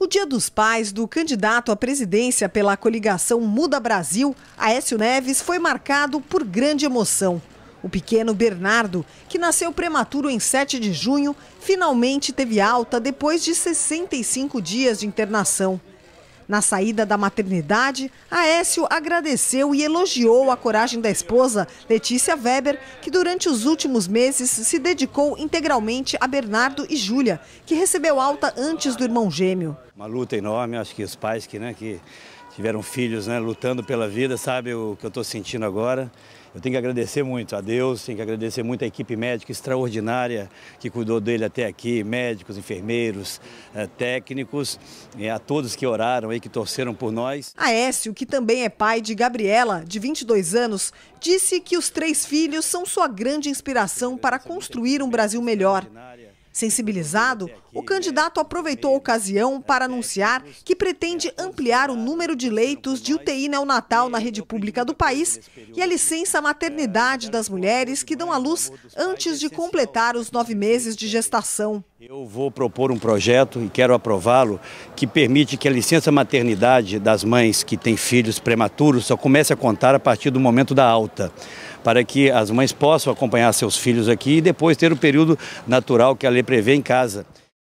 O Dia dos Pais do candidato à presidência pela coligação Muda Brasil, Aécio Neves, foi marcado por grande emoção. O pequeno Bernardo, que nasceu prematuro em 7 de junho, finalmente teve alta depois de 65 dias de internação. Na saída da maternidade, Aécio agradeceu e elogiou a coragem da esposa, Letícia Weber, que durante os últimos meses se dedicou integralmente a Bernardo e Júlia, que recebeu alta antes do irmão gêmeo. Uma luta enorme, acho que os pais que, né, que tiveram filhos, né, lutando pela vida, sabe o que eu estou sentindo agora. Eu tenho que agradecer muito a Deus, tenho que agradecer muito a equipe médica extraordinária que cuidou dele até aqui, médicos, enfermeiros, eh, técnicos, a todos que oraram e que torceram por nós. Aécio, que também é pai de Gabriela, de 22 anos, disse que os três filhos são sua grande inspiração para construir um Brasil melhor. Sensibilizado, o candidato né? aproveitou a ocasião para anunciar né? que pretende ampliar o número de leitos de UTI neonatal na rede pública do país e a licença maternidade é, das mulheres que dão à luz é antes de completar os nove meses de gestação. Eu vou propor um projeto e quero aprová-lo que permite que a licença maternidade das mães que têm filhos prematuros só comece a contar a partir do momento da alta, para que as mães possam acompanhar seus filhos aqui e depois ter o período natural que a lei prevê em casa.